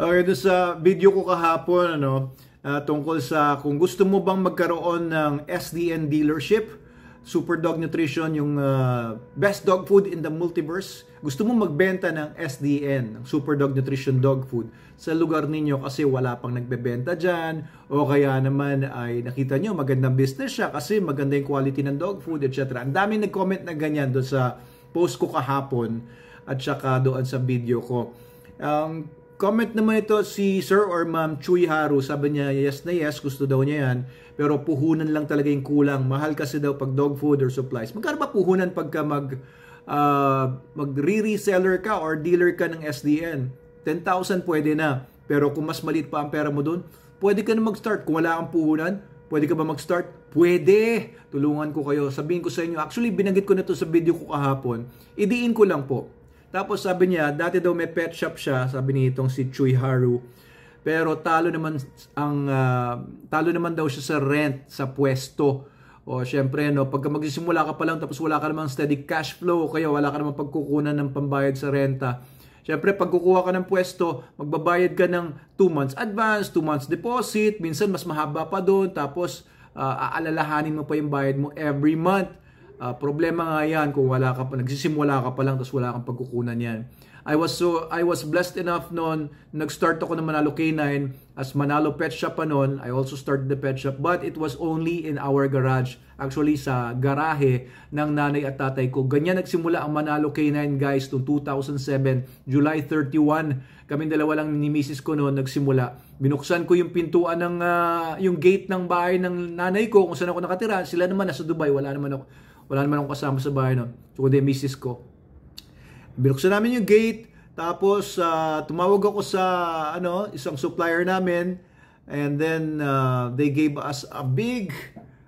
Okay, doon sa video ko kahapon, ano, uh, tungkol sa kung gusto mo bang magkaroon ng SDN dealership, Superdog Nutrition, yung uh, best dog food in the multiverse, gusto mo magbenta ng SDN, ng Superdog Nutrition Dog Food, sa lugar ninyo kasi wala pang nagbebenta dyan, o kaya naman ay nakita nyo magandang business siya kasi maganda yung quality ng dog food, etc. Ang daming nag-comment na ganyan doon sa post ko kahapon at saka doon sa video ko. Um, Comment naman ito si Sir or Ma'am Chuy Haru. Sabi niya, yes na yes, gusto daw niya yan. Pero puhunan lang talaga yung kulang. Mahal kasi daw pag dog food or supplies. Magkano ba puhunan pagka mag, uh, ah, mag re-reseller ka or dealer ka ng SDN? 10,000 pwede na. Pero kung mas maliit pa ang pera mo doon, pwede ka na mag-start. Kung wala kang puhunan, pwede ka ba mag-start? Pwede! Tulungan ko kayo. Sabihin ko sa inyo, actually binanggit ko na to sa video ko kahapon. Idiin ko lang po tapos sabi niya, dati daw may pet shop siya, sabi ni itong si Chuy Haru. Pero talo naman ang uh, talo naman daw siya sa rent sa pwesto. O syempre no, pagka magsisimula ka pa lang tapos wala ka namang steady cash flow kaya wala ka namang pagkukunan ng pambayad sa renta. Siyempre, pag kukuha ka ng pwesto, magbabayad ka ng 2 months advance, 2 months deposit, minsan mas mahaba pa doon tapos uh, aalalahanin mo pa yung bayad mo every month. Uh, problema nga yan kung wala ka pa, nagsisimula ka pa lang tapos wala kang pagkukunan yan. I was so I was blessed enough noon, nag-start ako ng Manalo K9 as Manalo Pet Shop pa noon. I also started the pet shop but it was only in our garage. Actually sa garahe ng nanay at tatay ko. Ganyan nagsimula ang Manalo K9 guys noong 2007, July 31. Kami dalawa lang ni Mrs. ko noon nagsimula. Binuksan ko yung pintuan ng uh, yung gate ng bahay ng nanay ko kung saan ako nakatira. Sila naman nasa Dubai, wala naman ako wala naman akong kasama sa bahay nun. So, kundi misis ko. Binuksan namin yung gate. Tapos, uh, tumawag ako sa ano, isang supplier namin. And then, uh, they gave us a big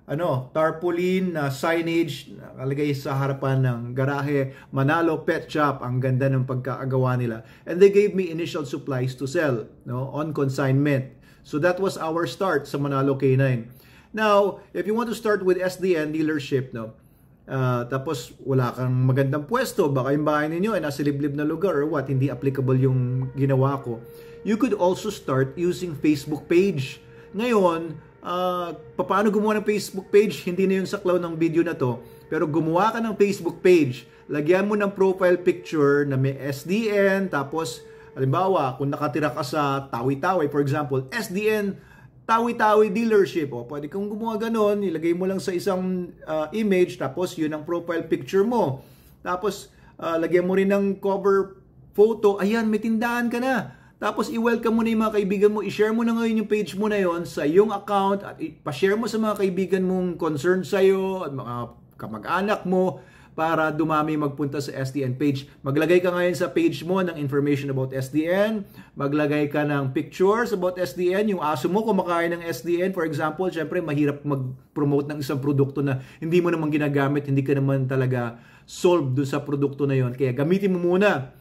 ano, tarpaulin na uh, signage nakalagay sa harapan ng garahe Manalo Pet Shop. Ang ganda ng pagkaagawa nila. And they gave me initial supplies to sell no, on consignment. So that was our start sa Manalo K9. Now, if you want to start with SDN dealership, no, Uh, tapos wala kang magandang pwesto, baka yung bahay ninyo ay nasa liblib na lugar or what, hindi applicable yung ginawa ko. You could also start using Facebook page. Ngayon, uh, paano gumawa ng Facebook page? Hindi na yun saklaw ng video na to. Pero gumawa ka ng Facebook page. Lagyan mo ng profile picture na may SDN. Tapos, halimbawa, kung nakatira ka sa Tawi-Tawi, for example, SDN tawi-tawi dealership. O, pwede kang gumawa ganun, ilagay mo lang sa isang uh, image, tapos yun ang profile picture mo. Tapos, uh, lagyan mo rin ng cover photo, ayan, may tindahan ka na. Tapos, i-welcome mo na yung mga kaibigan mo, i-share mo na ngayon yung page mo na yon sa iyong account, at i-share mo sa mga kaibigan mong concerned sa'yo, at mga kamag-anak mo, para dumami magpunta sa SDN page. Maglagay ka ngayon sa page mo ng information about SDN, maglagay ka ng pictures about SDN, yung aso mo kumakain ng SDN. For example, syempre mahirap mag-promote ng isang produkto na hindi mo naman ginagamit, hindi ka naman talaga solve do sa produkto na yon. Kaya gamitin mo muna.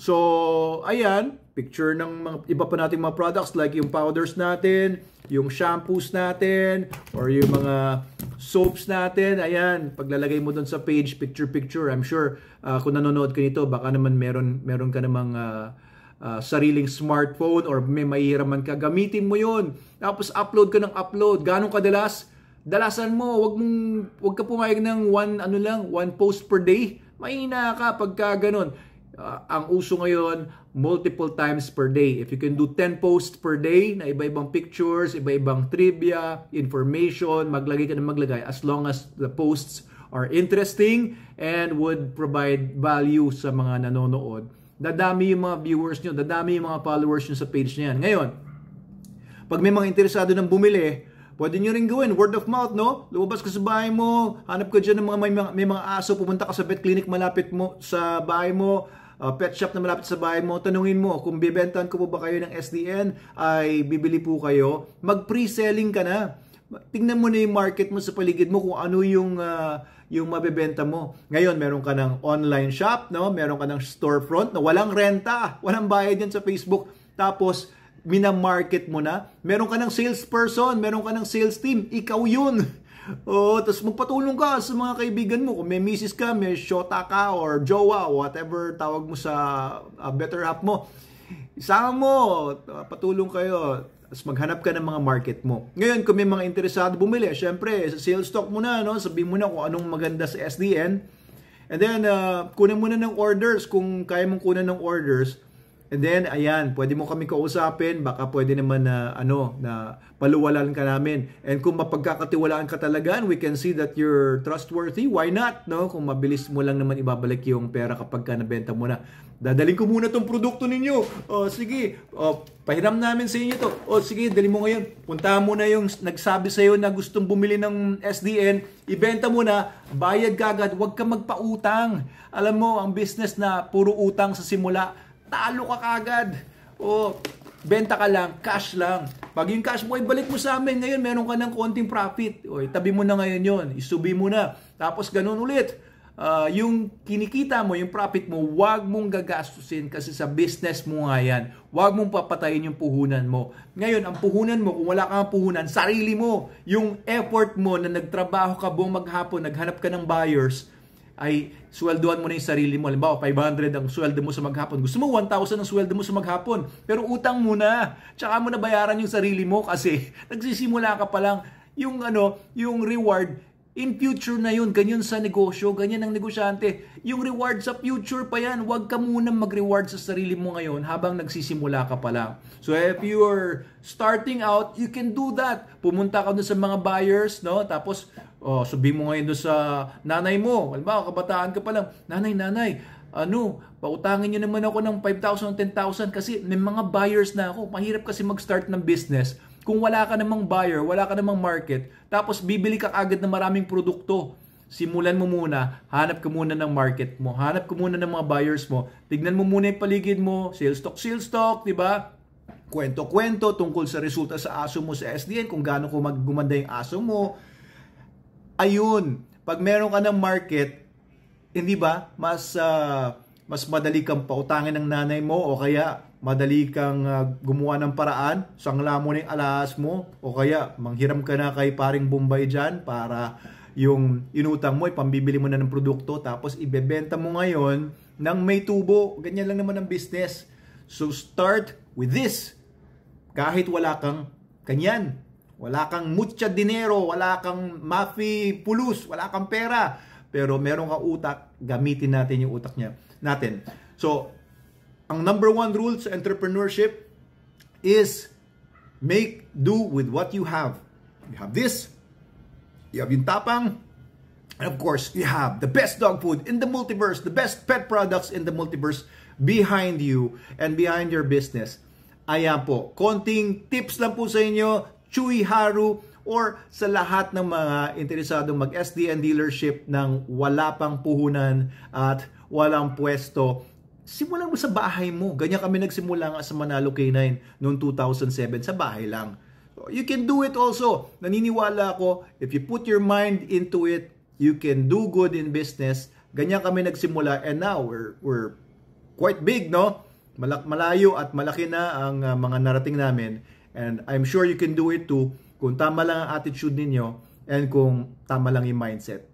So, ayan, picture ng mga, iba pa nating mga products like yung powders natin, yung shampoos natin, or yung mga soaps natin. Ayan, paglalagay mo doon sa page, picture-picture. I'm sure uh, kung nanonood ka nito, baka naman meron, meron ka namang uh, uh, sariling smartphone or may mahiraman ka. Gamitin mo yun. Tapos upload ka ng upload. Ganong kadalas? Dalasan mo. Wag, mong, wag ka pumayag ng one, ano lang, one post per day. Mahina ka pagka ganun. Uh, ang uso ngayon, multiple times per day. If you can do 10 posts per day na iba-ibang pictures, iba-ibang trivia, information, maglagay ka na maglagay as long as the posts are interesting and would provide value sa mga nanonood. Dadami yung mga viewers nyo, dadami yung mga followers nyo sa page nyo yan. Ngayon, pag may mga interesado ng bumili, pwede nyo rin gawin. Word of mouth, no? Lumabas ka sa bahay mo, hanap ka dyan ng mga may, may mga aso, pumunta ka sa vet clinic malapit mo sa bahay mo, uh, pet shop na malapit sa bahay mo, tanungin mo kung bibentahan ko po ba kayo ng SDN, ay bibili po kayo. Mag-pre-selling ka na. Tingnan mo na yung market mo sa paligid mo kung ano yung uh, yung mabebenta mo. Ngayon, meron ka ng online shop, no? Meron ka ng storefront na no? walang renta, walang bayad yan sa Facebook. Tapos, minamarket mo na, meron ka ng salesperson, meron ka ng sales team, ikaw yun. Oo, tapos magpatulong ka sa mga kaibigan mo. Kung may misis ka, may shota ka, or jowa, whatever tawag mo sa uh, better half mo. Isama mo, uh, patulong kayo. Tapos maghanap ka ng mga market mo. Ngayon, kung may mga interesado bumili, syempre, sa sales talk mo na, no? sabihin mo na kung anong maganda sa SDN. And then, uh, kunin mo na ng orders kung kaya mong kunan ng orders And then, ayan, pwede mo kami kausapin, baka pwede naman na, ano, na paluwalan ka namin. And kung mapagkakatiwalaan ka talaga, we can see that you're trustworthy, why not, no? Kung mabilis mo lang naman ibabalik yung pera kapag ka nabenta mo na. Dadaling ko muna tong produkto ninyo. O, oh, sige, oh, pahiram namin sa inyo to. O, oh, sige, dali mo ngayon. Punta mo na yung nagsabi sa'yo na gustong bumili ng SDN, ibenta mo na, bayad ka agad, huwag ka magpautang. Alam mo, ang business na puro utang sa simula, talo ka kagad. O, benta ka lang, cash lang. Pag yung cash mo, ay balik mo sa amin. Ngayon, meron ka ng konting profit. O, tabi mo na ngayon yon Isubi mo na. Tapos ganun ulit. Uh, yung kinikita mo, yung profit mo, wag mong gagastusin kasi sa business mo nga yan. Wag mong papatayin yung puhunan mo. Ngayon, ang puhunan mo, kung wala kang puhunan, sarili mo. Yung effort mo na nagtrabaho ka buong maghapon, naghanap ka ng buyers, ay sweldoan mo na yung sarili mo. Halimbawa, 500 ang sweldo mo sa maghapon. Gusto mo 1,000 ang sweldo mo sa maghapon. Pero utang muna. na. Tsaka mo na bayaran yung sarili mo kasi nagsisimula ka pa lang yung ano, yung reward In future na yun, ganyan sa negosyo, ganyan ang negosyante. Yung reward sa future pa yan, huwag ka muna mag-reward sa sarili mo ngayon habang nagsisimula ka pa lang. So if you're starting out, you can do that. Pumunta ka dun sa mga buyers, no? Tapos Oh, sabihin mo ngayon doon sa nanay mo. Halimbawa, kabataan ka pa lang. Nanay, nanay, ano, pautangin niyo naman ako ng 5,000 o 10,000 kasi may mga buyers na ako. Mahirap kasi mag-start ng business kung wala ka namang buyer, wala ka namang market, tapos bibili ka agad ng maraming produkto. Simulan mo muna, hanap ka muna ng market mo, hanap ka muna ng mga buyers mo, tignan mo muna yung paligid mo, sales talk, sales talk, di ba? Kwento-kwento tungkol sa resulta sa aso mo sa SDN, kung gaano ko maggumanda yung aso mo, ayun, pag meron ka ng market, hindi eh, ba, mas, uh, mas madali kang pautangin ng nanay mo o kaya madali kang uh, gumawa ng paraan, sangla mo na alas mo o kaya manghiram ka na kay paring Bombay dyan para yung inutang mo, eh, pambibili mo na ng produkto tapos ibebenta mo ngayon ng may tubo. Ganyan lang naman ang business. So start with this. Kahit wala kang kanyan, wala kang mucha dinero, wala kang mafi pulus, wala kang pera. Pero meron kang utak, gamitin natin yung utak niya. Natin. So, ang number one rule sa entrepreneurship is make do with what you have. You have this, you have yung tapang, And of course, you have the best dog food in the multiverse, the best pet products in the multiverse behind you and behind your business. Ayan po, konting tips lang po sa inyo, Chuy Haru, or sa lahat ng mga interesado mag-SDN dealership ng wala pang puhunan at walang pwesto simulan mo sa bahay mo. Ganyan kami nagsimula nga sa Manalo K9 noong 2007 sa bahay lang. So, you can do it also. Naniniwala ako, if you put your mind into it, you can do good in business. Ganyan kami nagsimula and now we're, we're quite big, no? Malak malayo at malaki na ang uh, mga narating namin. And I'm sure you can do it too kung tama lang ang attitude ninyo and kung tama lang yung mindset.